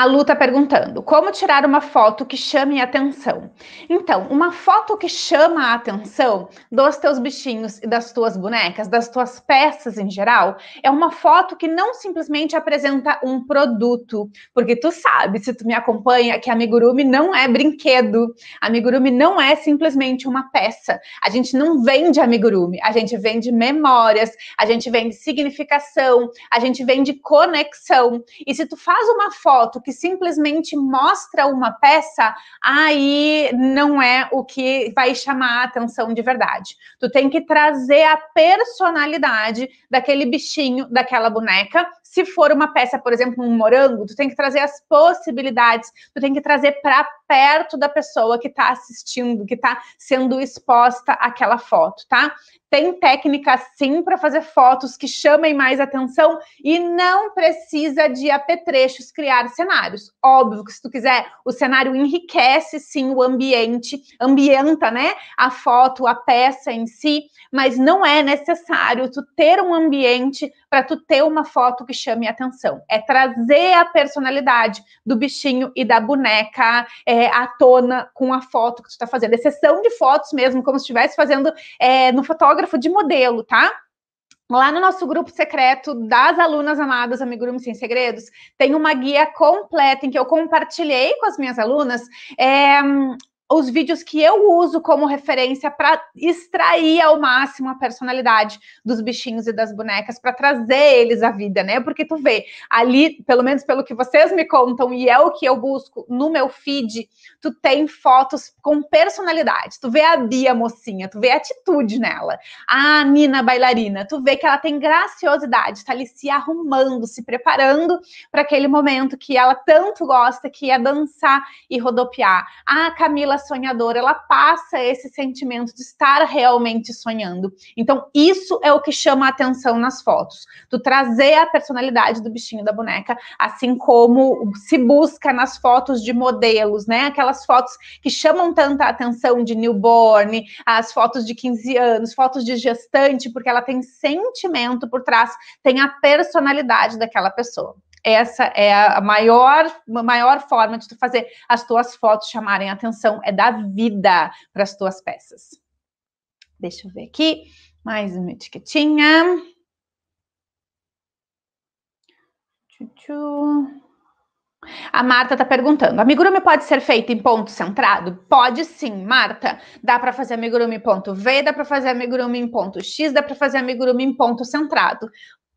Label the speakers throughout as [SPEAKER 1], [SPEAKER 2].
[SPEAKER 1] A Lu tá perguntando: como tirar uma foto que chame a atenção? Então, uma foto que chama a atenção dos teus bichinhos e das tuas bonecas, das tuas peças em geral, é uma foto que não simplesmente apresenta um produto. Porque tu sabe, se tu me acompanha, que amigurumi não é brinquedo. amigurumi não é simplesmente uma peça. A gente não vende amigurumi, a gente vende memórias, a gente vende significação, a gente vende conexão. E se tu faz uma foto que que simplesmente mostra uma peça, aí não é o que vai chamar a atenção de verdade. Tu tem que trazer a personalidade daquele bichinho, daquela boneca. Se for uma peça, por exemplo, um morango, tu tem que trazer as possibilidades, tu tem que trazer para perto da pessoa que está assistindo, que está sendo exposta àquela foto, tá? Tem técnica sim para fazer fotos que chamem mais atenção e não precisa de apetrechos criar cenários. Óbvio que se tu quiser, o cenário enriquece sim o ambiente, ambienta, né, a foto, a peça em si, mas não é necessário tu ter um ambiente para tu ter uma foto que chame atenção. É trazer a personalidade do bichinho e da boneca é, à tona com a foto que tu está fazendo. É Exceção de fotos mesmo, como se estivesse fazendo é, no fotógrafo de modelo, tá? Lá no nosso grupo secreto das alunas amadas Amigurumi Sem Segredos, tem uma guia completa em que eu compartilhei com as minhas alunas é, os vídeos que eu uso como referência para extrair ao máximo a personalidade dos bichinhos e das bonecas para trazer eles à vida, né? Porque tu vê, ali, pelo menos pelo que vocês me contam e é o que eu busco no meu feed, tu tem fotos com personalidade. Tu vê a Bia mocinha, tu vê a atitude nela. A Nina bailarina, tu vê que ela tem graciosidade, tá ali se arrumando, se preparando para aquele momento que ela tanto gosta, que é dançar e rodopiar. A Camila sonhadora, ela passa esse sentimento de estar realmente sonhando. Então, isso é o que chama a atenção nas fotos. Tu trazer a personalidade do bichinho da boneca, assim como se busca nas fotos de modelos, né? Aquelas fotos que chamam tanta atenção de newborn, as fotos de 15 anos, fotos de gestante, porque ela tem sentimento por trás, tem a personalidade daquela pessoa essa é a maior, maior forma de tu fazer as tuas fotos chamarem atenção, é dar vida para as tuas peças. Deixa eu ver aqui, mais uma etiquetinha. Tchutchu. A Marta está perguntando: amigurumi pode ser feito em ponto centrado? Pode sim, Marta. Dá para fazer amigurumi em ponto V, dá para fazer amigurumi em ponto X, dá para fazer amigurumi em ponto centrado.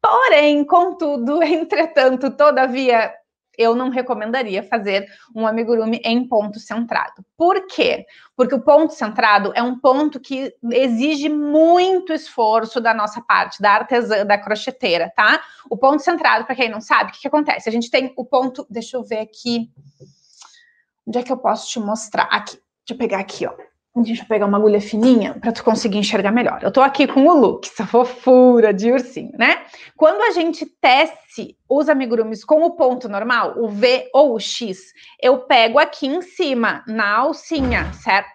[SPEAKER 1] Porém, contudo, entretanto, todavia, eu não recomendaria fazer um amigurumi em ponto centrado. Por quê? Porque o ponto centrado é um ponto que exige muito esforço da nossa parte, da artesã, da crocheteira, tá? O ponto centrado, para quem não sabe, o que, que, acontece? A gente tem o ponto, deixa eu ver aqui, onde é que eu posso te mostrar? Aqui, deixa eu pegar aqui, ó. Deixa eu pegar uma agulha fininha para tu conseguir enxergar melhor. Eu tô aqui com o look, essa fofura de ursinho, né? Quando a gente tece os amigurumis com o ponto normal, o V ou o X, eu pego aqui em cima, na alcinha, certo?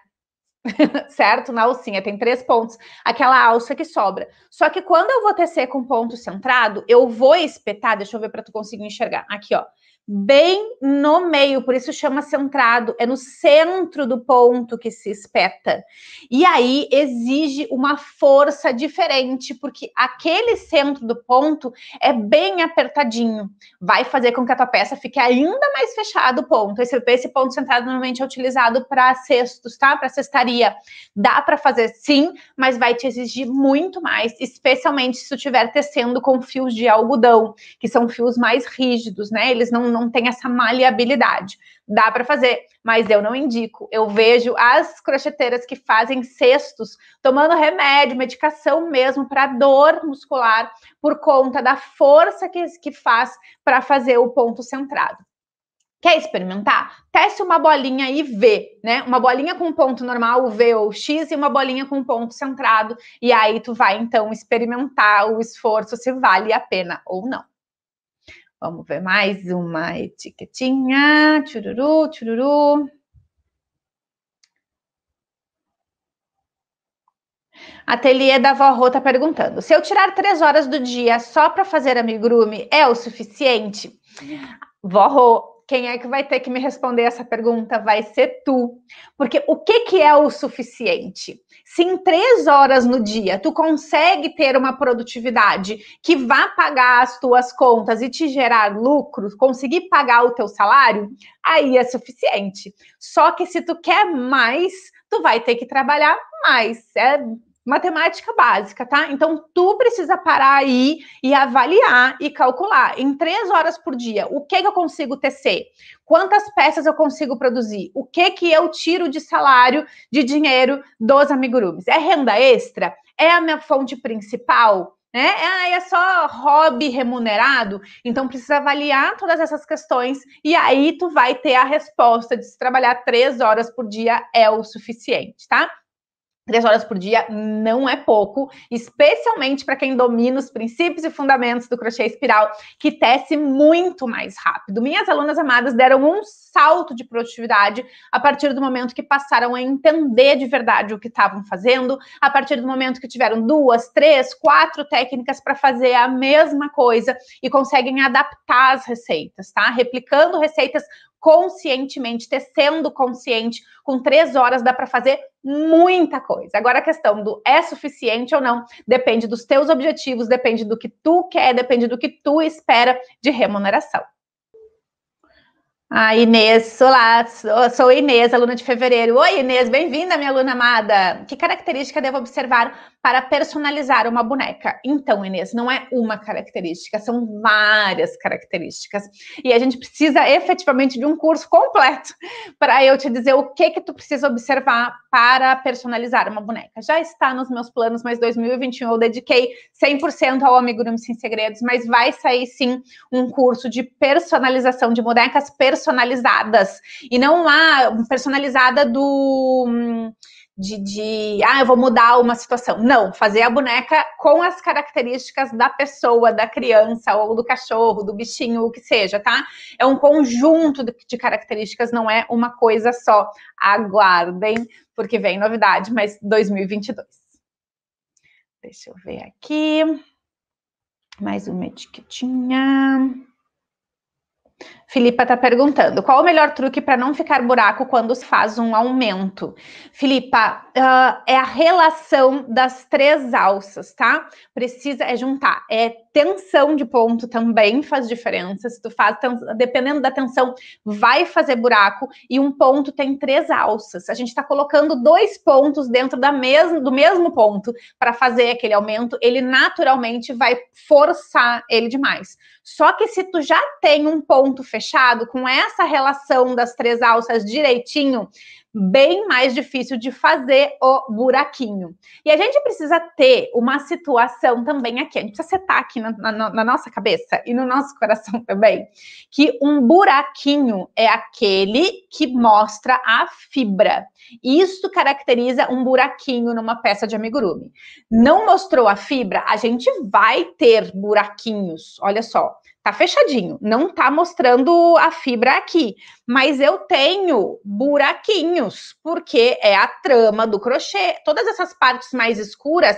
[SPEAKER 1] certo? Na alcinha tem três pontos, aquela alça que sobra. Só que quando eu vou tecer com ponto centrado, eu vou espetar, deixa eu ver para tu conseguir enxergar. Aqui, ó. Bem no meio, por isso chama centrado, é no centro do ponto que se espeta. E aí exige uma força diferente, porque aquele centro do ponto é bem apertadinho. Vai fazer com que a tua peça fique ainda mais fechada o ponto. Esse, esse ponto centrado normalmente é utilizado para cestos, tá? Para cestaria mentoria, dá para fazer sim, mas vai te exigir muito mais, especialmente se tu estiver tecendo com fios de algodão, que são fios mais rígidos, né? Eles não, não têm essa maleabilidade. Dá para fazer, mas eu não indico. Eu vejo as crocheteiras que fazem cestos tomando remédio, medicação mesmo para dor muscular por conta da força que, que faz para fazer o ponto centrado. Quer experimentar? Teste uma bolinha e vê, né? Uma bolinha com ponto normal, V ou X, e uma bolinha com ponto centrado. E aí tu vai, então, experimentar o esforço, se vale a pena ou não. Vamos ver mais uma etiquetinha. Tchururu, tchururu. Ateliê da Vó Rô tá perguntando: se eu tirar três horas do dia só para fazer amigurumi, é o suficiente? Vó Rô, quem é que vai ter que me responder essa pergunta vai ser tu. Porque o que, que é o suficiente? Se em três horas no dia tu consegue ter uma produtividade que vá pagar as tuas contas e te gerar lucro, conseguir pagar o teu salário, aí é suficiente. Só que se tu quer mais, tu vai ter que trabalhar mais. É matemática básica, tá? Então, tu precisa parar aí e avaliar e calcular em três horas por dia o que, que eu consigo tecer, quantas peças eu consigo produzir, o que, que eu tiro de salário, de dinheiro dos amigurumis. É renda extra? É a minha fonte principal? né? é, é só hobby remunerado? Então precisa avaliar todas essas questões e aí tu vai ter a resposta de se trabalhar três horas por dia é o suficiente, tá? Três horas por dia não é pouco, especialmente para quem domina os princípios e fundamentos do crochê espiral, que tece muito mais rápido. Minhas alunas amadas deram um salto de produtividade a partir do momento que passaram a entender de verdade o que estavam fazendo, a partir do momento que tiveram duas, três, quatro técnicas para fazer a mesma coisa e conseguem adaptar as receitas, tá? Replicando receitas conscientemente, ter sendo consciente, com três horas dá para fazer muita coisa. Agora a questão do é suficiente ou não depende dos teus objetivos, depende do que tu quer, depende do que tu espera de remuneração. A Inês, olá, sou, a Inês, aluna de fevereiro. Oi, Inês, bem-vinda, minha aluna amada. Que característica devo observar para personalizar uma boneca? Então, Inês, não é uma característica, são várias características. E a gente precisa efetivamente de um curso completo para eu te dizer o que que tu precisa observar para personalizar uma boneca. Já está nos meus planos, mas 2021 eu dediquei 100% ao Amigurumi Sem Segredos, mas vai sair sim um curso de personalização de bonecas personalizadas personalizadas. E não uma personalizada do. Hum, de, de, ah, eu vou mudar uma situação. Não, fazer a boneca com as características da pessoa, da criança, ou do cachorro, do bichinho, o que seja, tá? É um conjunto de, de características, não é uma coisa só. Aguardem, porque vem novidade, mas 2022. Deixa eu ver aqui. Mais uma etiquetinha. Filipa está perguntando: qual o melhor truque para não ficar buraco quando se faz um aumento? Filipa, uh, é a relação das três alças, tá? Precisa é juntar. É tensão de ponto também faz diferença. Se tu faz, dependendo da tensão, vai fazer buraco. E um ponto tem três alças. A gente está colocando dois pontos dentro da mesmo, do mesmo ponto para fazer aquele aumento. Ele naturalmente vai forçar ele demais. Só que se tu já tem um ponto fechado, fechado, com essa relação das três alças direitinho, bem mais difícil de fazer o buraquinho. E a gente precisa ter uma situação também aqui, a gente precisa setar aqui na, na, na nossa cabeça e no nosso coração também, que um buraquinho é aquele que mostra a fibra. Isso caracteriza um buraquinho numa peça de amigurumi. Não mostrou a fibra, a gente vai ter buraquinhos, olha só tá fechadinho, não tá mostrando a fibra aqui, mas eu tenho buraquinhos, porque é a trama do crochê. Todas essas partes mais escuras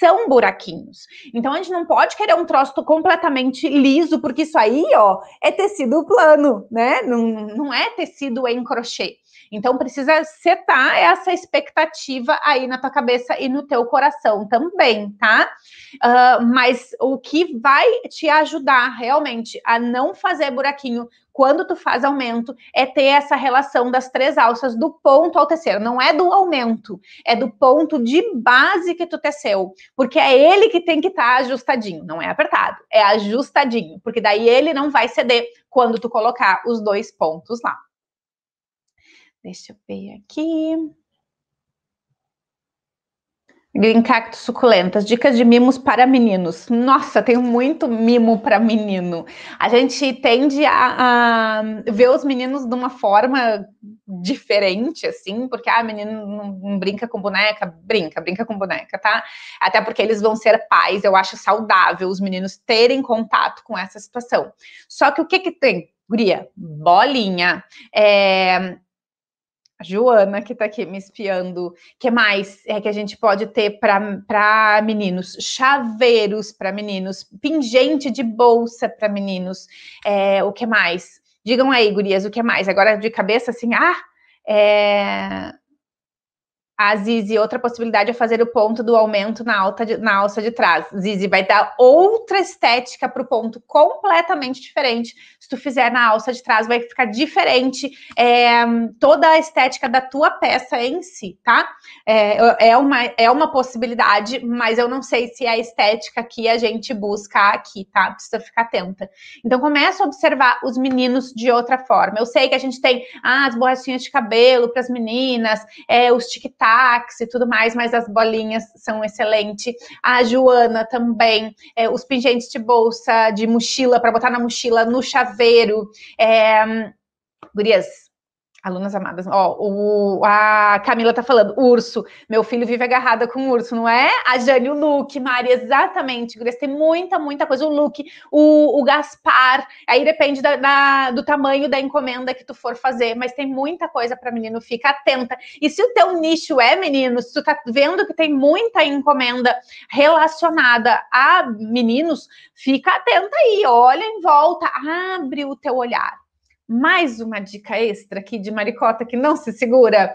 [SPEAKER 1] são buraquinhos. Então a gente não pode querer um troço completamente liso, porque isso aí, ó, é tecido plano, né? Não, não é tecido em crochê. Então precisa setar essa expectativa aí na tua cabeça e no teu coração também, tá? Uh, mas o que vai te ajudar realmente a não fazer buraquinho quando tu faz aumento, é ter essa relação das três alças do ponto ao tecer. Não é do aumento, é do ponto de base que tu teceu. Porque é ele que tem que estar tá ajustadinho, não é apertado, é ajustadinho. Porque daí ele não vai ceder quando tu colocar os dois pontos lá. Deixa eu ver aqui. Green Cactus Suculentas, dicas de mimos para meninos. Nossa, tenho muito mimo para menino. A gente tende a, a, ver os meninos de uma forma diferente, assim, porque, ah, menino não brinca com boneca, brinca, brinca com boneca, tá? Até porque eles vão ser pais, eu acho saudável os meninos terem contato com essa situação. Só que o que que tem? Guria, bolinha, é, a Joana, que está aqui me espiando, que mais é que a gente pode ter para meninos? Chaveiros para meninos, pingente de bolsa para meninos, é, o que mais? Digam aí, gurias, o que mais? Agora de cabeça, assim, ah, é, a Zizi, outra possibilidade é fazer o ponto do aumento na, alta de, na alça de trás. Zizi vai dar outra estética para o ponto completamente diferente. Se tu fizer na alça de trás, vai ficar diferente é, toda a estética da tua peça em si, tá? É, é, uma, é uma possibilidade, mas eu não sei se é a estética que a gente busca aqui, tá? Precisa ficar atenta. Então começa a observar os meninos de outra forma. Eu sei que a gente tem ah, as borrachinhas de cabelo para as meninas, é, os tic-tac táxi e tudo mais, mas as bolinhas são excelentes. A Joana também, é, os pingentes de bolsa, de mochila, para botar na mochila, no chaveiro. É, hum, gurias, Alunas amadas, ó, o, a Camila tá falando, urso, meu filho vive agarrada com urso, não é? A Jane, o Luke, Mari, exatamente, Gurias, tem muita, muita coisa, o Luke, o, o Gaspar, aí depende da, da, do tamanho da encomenda que tu for fazer, mas tem muita coisa para menino, fica atenta. E se o teu nicho é menino, se tu tá vendo que tem muita encomenda relacionada a meninos, fica atenta aí, olha em volta, abre o teu olhar mais uma dica extra aqui de maricota que não se segura.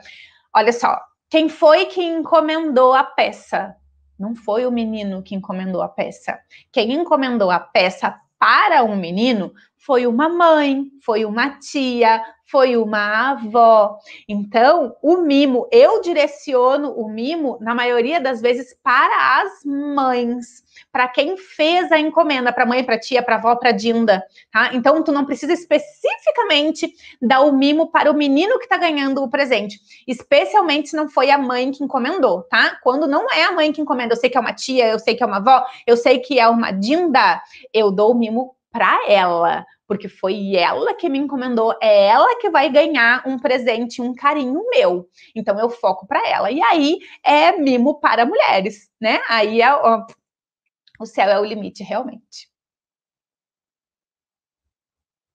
[SPEAKER 1] Olha só, quem foi que encomendou a peça? Não foi o menino que encomendou a peça. Quem encomendou a peça para o um menino foi uma mãe, foi uma tia, foi uma avó. Então, o mimo, eu direciono o mimo, na maioria das vezes, para as mães, para quem fez a encomenda, para mãe, para tia, para avó, para Dinda, tá? Então, tu não precisa especificamente dar o mimo para o menino que está ganhando o presente, especialmente se não foi a mãe que encomendou, tá? Quando não é a mãe que encomenda, eu sei que é uma tia, eu sei que é uma avó, eu sei que é uma Dinda, eu dou o mimo para ela, porque foi ela que me encomendou, é ela que vai ganhar um presente, um carinho meu. Então eu foco para ela. E aí é mimo para mulheres, né? Aí é, ó, o céu é o limite realmente.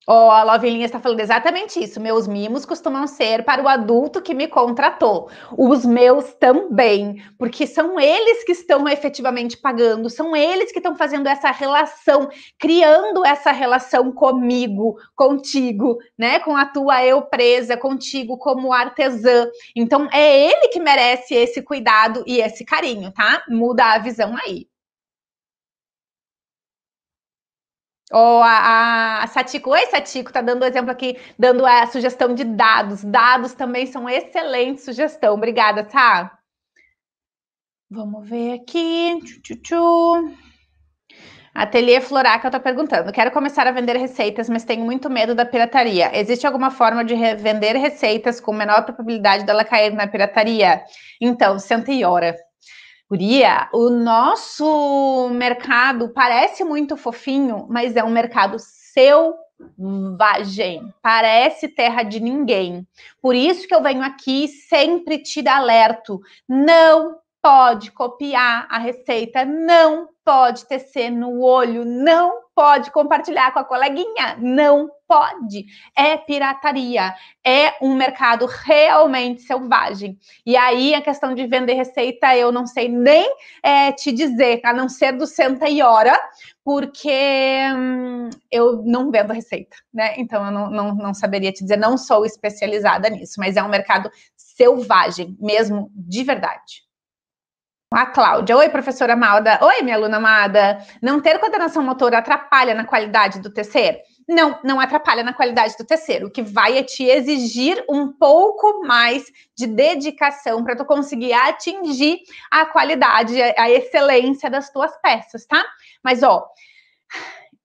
[SPEAKER 1] Ó, oh, a Lovelinha está falando exatamente isso. Meus mimos costumam ser para o adulto que me contratou. Os meus também, porque são eles que estão efetivamente pagando, são eles que estão fazendo essa relação, criando essa relação comigo, contigo, né? Com a tua eu presa, contigo como artesã. Então é ele que merece esse cuidado e esse carinho, tá? Muda a visão aí. Ou a, a Satiko, oi Satico, tá dando exemplo aqui, dando a sugestão de dados. Dados também são excelente sugestão. Obrigada, tá? Vamos ver aqui. Ateliê tchu, tchu. Ateliê Floraca perguntando: quero começar a vender receitas, mas tenho muito medo da pirataria. Existe alguma forma de vender receitas com menor probabilidade dela cair na pirataria? Então, senta e ora. Guria, o nosso mercado parece muito fofinho, mas é um mercado selvagem, parece terra de ninguém. Por isso que eu venho aqui sempre te dar alerto. Não pode copiar a receita, não pode tecer no olho, não pode compartilhar com a coleguinha, não pode. É pirataria, é um mercado realmente selvagem. E aí a questão de vender receita eu não sei nem é, te dizer, a não ser do Senta e Hora, porque hum, eu não vendo receita, né? Então eu não, não, não saberia te dizer, não sou especializada nisso, mas é um mercado selvagem, mesmo de verdade. A Cláudia. Oi, professora Malda. Oi, minha aluna amada. Não ter coordenação motora atrapalha na qualidade do tecer? Não, não atrapalha na qualidade do terceiro. O que vai é te exigir um pouco mais de dedicação para tu conseguir atingir a qualidade, a excelência das tuas peças, tá? Mas ó,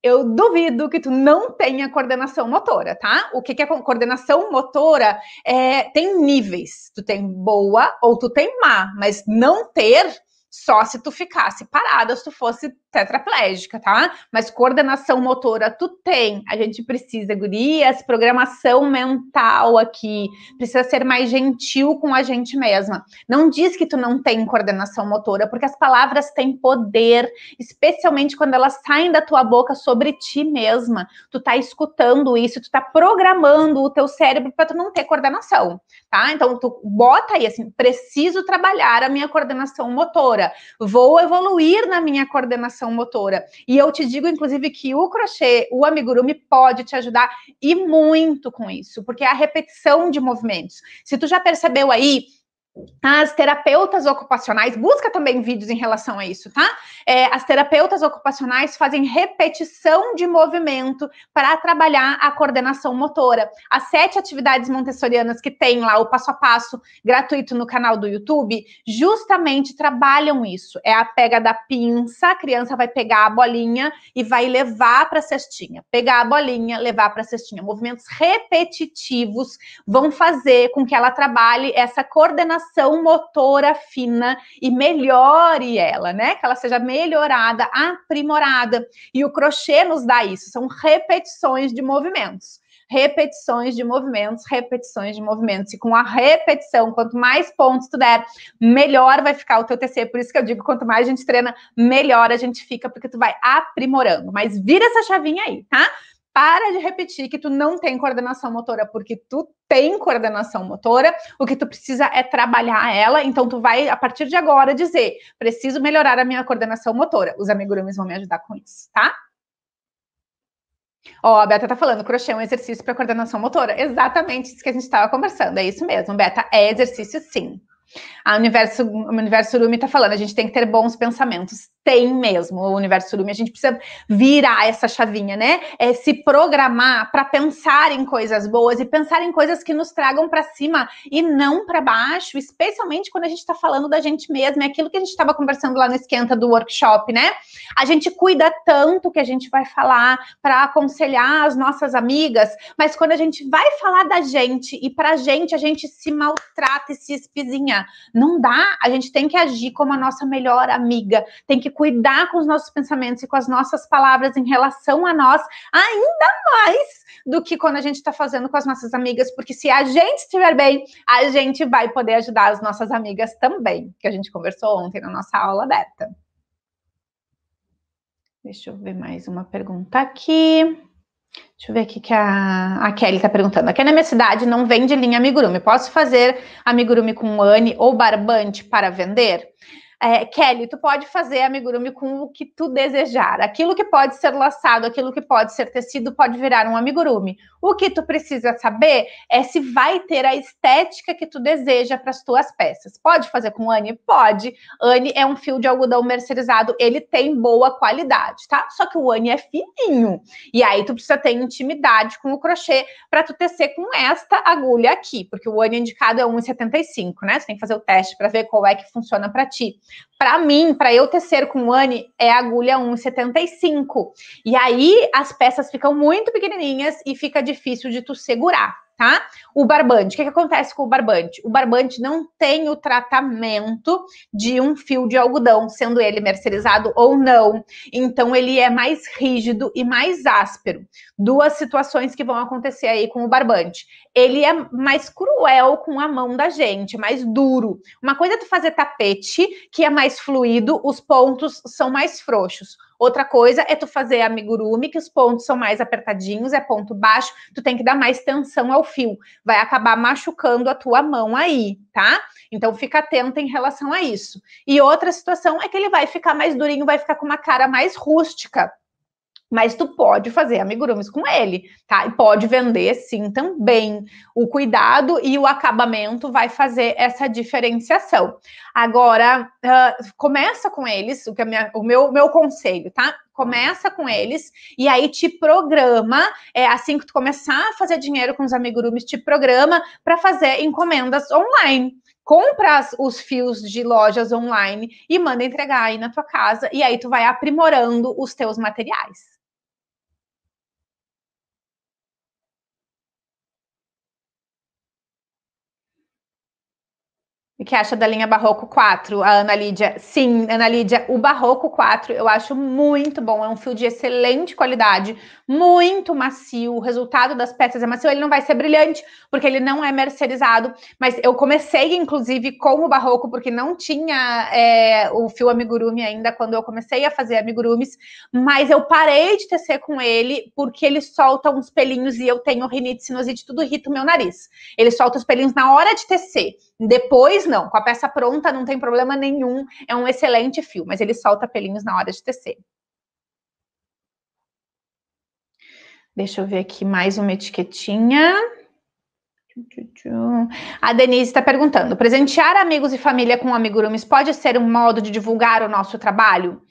[SPEAKER 1] eu duvido que tu não tenha coordenação motora, tá? O que, que é coordenação motora? É, tem níveis. Tu tem boa ou tu tem má, mas não ter só se tu ficasse parada, se tu fosse tetraplégica, tá? Mas coordenação motora tu tem. A gente precisa, gurias, programação mental aqui. Precisa ser mais gentil com a gente mesma. Não diz que tu não tem coordenação motora, porque as palavras têm poder, especialmente quando elas saem da tua boca sobre ti mesma. Tu tá escutando isso, tu tá programando o teu cérebro para tu não ter coordenação, tá? Então tu bota aí assim, preciso trabalhar a minha coordenação motora. Vou evoluir na minha coordenação coordenação motora. E eu te digo, inclusive, que o crochê, o amigurumi, pode te ajudar e muito com isso, porque é a repetição de movimentos. Se tu já percebeu aí Tá? as terapeutas ocupacionais, busca também vídeos em relação a isso, tá? É, as terapeutas ocupacionais fazem repetição de movimento para trabalhar a coordenação motora. As sete atividades montessorianas que tem lá o passo a passo gratuito no canal do YouTube, justamente trabalham isso. É a pega da pinça, a criança vai pegar a bolinha e vai levar para a cestinha. Pegar a bolinha, levar para a cestinha. Movimentos repetitivos vão fazer com que ela trabalhe essa coordenação coordenação motora fina e melhore ela, né? Que ela seja melhorada, aprimorada. E o crochê nos dá isso, são repetições de movimentos repetições de movimentos, repetições de movimentos. E com a repetição, quanto mais pontos tu der, melhor vai ficar o teu TC. Por isso que eu digo, quanto mais a gente treina, melhor a gente fica, porque tu vai aprimorando. Mas vira essa chavinha aí, tá? para de repetir que tu não tem coordenação motora, porque tu tem coordenação motora, o que tu precisa é trabalhar ela, então tu vai, a partir de agora, dizer, preciso melhorar a minha coordenação motora. Os amigurumis vão me ajudar com isso, tá? Ó, a Beta tá falando, crochê é um exercício para coordenação motora. Exatamente isso que a gente estava conversando, é isso mesmo, Beta, é exercício sim. A Universo, o Universo Urumi tá falando, a gente tem que ter bons pensamentos tem mesmo o universo surumi. A gente precisa virar essa chavinha, né? É se programar para pensar em coisas boas e pensar em coisas que nos tragam para cima e não para baixo, especialmente quando a gente está falando da gente mesma. É aquilo que a gente estava conversando lá no esquenta do workshop, né? A gente cuida tanto que a gente vai falar para aconselhar as nossas amigas, mas quando a gente vai falar da gente e para a gente, a gente se maltrata e se espizinha. Não dá. A gente tem que agir como a nossa melhor amiga, tem que cuidar com os nossos pensamentos e com as nossas palavras em relação a nós, ainda mais do que quando a gente está fazendo com as nossas amigas, porque se a gente estiver bem, a gente vai poder ajudar as nossas amigas também, que a gente conversou ontem na nossa aula aberta. Deixa eu ver mais uma pergunta aqui. Deixa eu ver aqui que a, a Kelly está perguntando. Aqui na minha cidade não vende linha amigurumi. Posso fazer amigurumi com Anne ou barbante para vender? É, Kelly, tu pode fazer amigurumi com o que tu desejar. Aquilo que pode ser laçado, aquilo que pode ser tecido, pode virar um amigurumi. O que tu precisa saber é se vai ter a estética que tu deseja para as tuas peças. Pode fazer com Anne? Pode. Anne é um fio de algodão mercerizado, ele tem boa qualidade, tá? Só que o Anne é fininho. E aí tu precisa ter intimidade com o crochê para tu tecer com esta agulha aqui, porque o Anne indicado é 1,75, né? Você tem que fazer o teste para ver qual é que funciona para ti. Para mim, para eu tecer com Anne, é agulha 1,75. E aí as peças ficam muito pequenininhas e fica difícil de tu segurar tá? O barbante, o que, que, acontece com o barbante? O barbante não tem o tratamento de um fio de algodão, sendo ele mercerizado ou não. Então, ele é mais rígido e mais áspero. Duas situações que vão acontecer aí com o barbante. Ele é mais cruel com a mão da gente, mais duro. Uma coisa é tu fazer tapete, que é mais fluido, os pontos são mais frouxos Outra coisa é tu fazer amigurumi, que os pontos são mais apertadinhos, é ponto baixo, tu tem que dar mais tensão ao fio, vai acabar machucando a tua mão aí, tá? Então fica atento em relação a isso. E outra situação é que ele vai ficar mais durinho, vai ficar com uma cara mais rústica mas tu pode fazer amigurumis com ele, tá? E pode vender sim também. O cuidado e o acabamento vai fazer essa diferenciação. Agora, uh, começa com eles, o, que minha, o meu, meu conselho, tá? começa com eles e aí te programa, é, assim que tu começar a fazer dinheiro com os amigurumis, te programa para fazer encomendas online. Compra os fios de lojas online e manda entregar aí na tua casa e aí tu vai aprimorando os teus materiais. E que acha da linha Barroco 4, a Ana Lídia? Sim, Ana Lídia, o Barroco 4 eu acho muito bom. É um fio de excelente qualidade, muito macio. O resultado das peças é macio. Ele não vai ser brilhante, porque ele não é mercerizado. Mas eu comecei, inclusive, com o Barroco, porque não tinha é, o fio amigurumi ainda quando eu comecei a fazer amigurumis. Mas eu parei de tecer com ele, porque ele solta uns pelinhos e eu tenho rinite, sinusite, tudo irrita o meu nariz. Ele solta os pelinhos na hora de tecer. Depois, não. Com a peça pronta, não tem problema nenhum. É um excelente fio, mas ele solta pelinhos na hora de tecer. Deixa eu ver aqui mais uma etiquetinha. A Denise está perguntando: presentear amigos e família com amigurumis pode ser um modo de divulgar o nosso trabalho?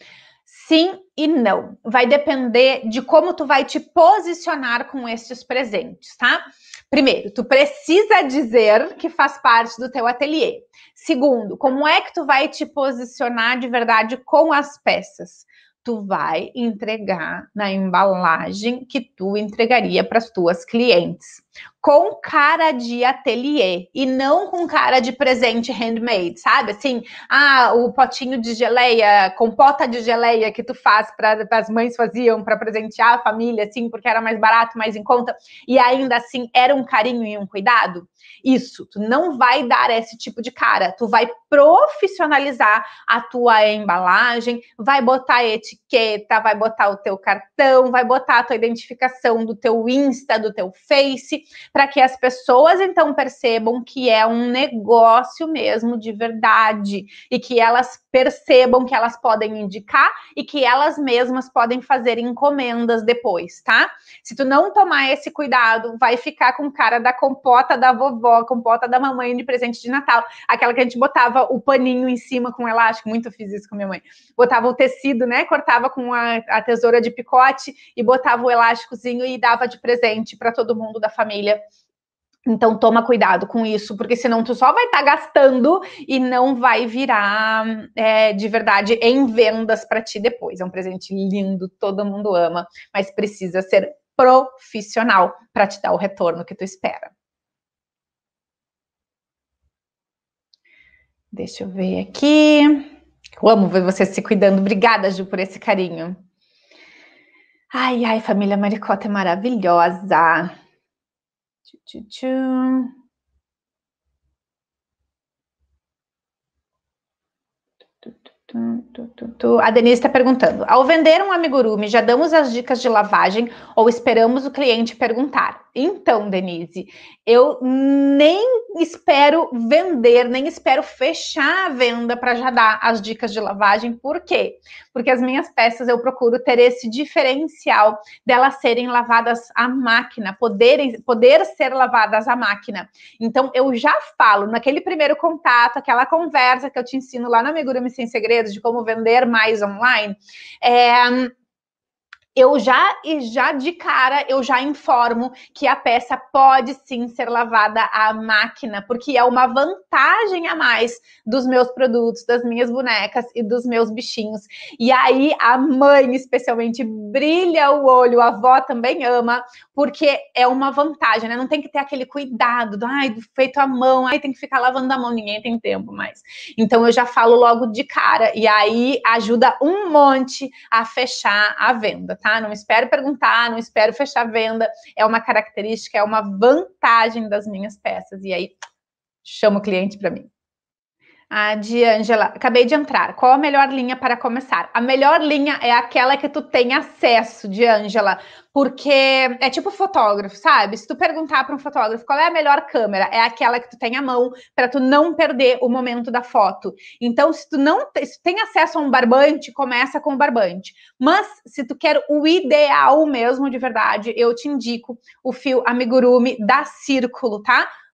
[SPEAKER 1] Sim e não. Vai depender de como tu vai te posicionar com esses presentes, tá? Primeiro, tu precisa dizer que faz parte do teu ateliê. Segundo, como é que tu vai te posicionar de verdade com as peças? Tu vai entregar na embalagem que tu entregaria para as tuas clientes com cara de ateliê e não com cara de presente handmade, sabe? Assim, ah, o potinho de geleia, compota de geleia que tu faz para as mães faziam para presentear a família, assim, porque era mais barato, mais em conta, e ainda assim era um carinho e um cuidado. Isso, tu não vai dar esse tipo de cara, tu vai profissionalizar a tua embalagem, vai botar etiqueta, vai botar o teu cartão, vai botar a tua identificação do teu Insta, do teu Face, para que as pessoas então percebam que é um negócio mesmo de verdade e que elas percebam que elas podem indicar e que elas mesmas podem fazer encomendas depois, tá? Se tu não tomar esse cuidado, vai ficar com cara da compota da vovó, compota da mamãe de presente de Natal, aquela que a gente botava o paninho em cima com elástico, muito fiz isso com minha mãe. Botava o tecido, né? Cortava com a, a tesoura de picote e botava o elásticozinho e dava de presente para todo mundo da família família. Então toma cuidado com isso, porque senão tu só vai estar tá gastando e não vai virar é, de verdade em vendas para ti depois. É um presente lindo, todo mundo ama, mas precisa ser profissional para te dar o retorno que tu espera. Deixa eu ver aqui. Eu amo ver você se cuidando. Obrigada, Ju, por esse carinho. Ai, ai, família Maricota é maravilhosa. Choo, choo, choo. A Denise está perguntando: ao vender um amigurumi, já damos as dicas de lavagem ou esperamos o cliente perguntar? Então, Denise, eu nem espero vender, nem espero fechar a venda para já dar as dicas de lavagem. Por quê? Porque as minhas peças eu procuro ter esse diferencial delas serem lavadas à máquina, poderem poder ser lavadas à máquina. Então, eu já falo naquele primeiro contato, aquela conversa que eu te ensino lá no Amigurumi Sem Segredo segredos de como vender mais online. É, eu já e já de cara eu já informo que a peça pode sim ser lavada à máquina, porque é uma vantagem a mais dos meus produtos, das minhas bonecas e dos meus bichinhos. E aí a mãe especialmente brilha o olho, a avó também ama, porque é uma vantagem, né? Não tem que ter aquele cuidado do ai, feito à mão, ai tem que ficar lavando a mão, ninguém tem tempo mais. Então eu já falo logo de cara e aí ajuda um monte a fechar a venda tá? Não espero perguntar, não espero fechar venda. É uma característica, é uma vantagem das minhas peças. E aí, chama o cliente para mim. A de Angela, acabei de entrar. Qual a melhor linha para começar? A melhor linha é aquela que tu tem acesso, de Angela, porque é tipo fotógrafo, sabe? Se tu perguntar para um fotógrafo qual é a melhor câmera, é aquela que tu tem à mão para tu não perder o momento da foto. Então, se tu não se tem acesso a um barbante, começa com o barbante. Mas se tu quer o ideal mesmo de verdade, eu te indico o fio amigurumi da Círculo, tá?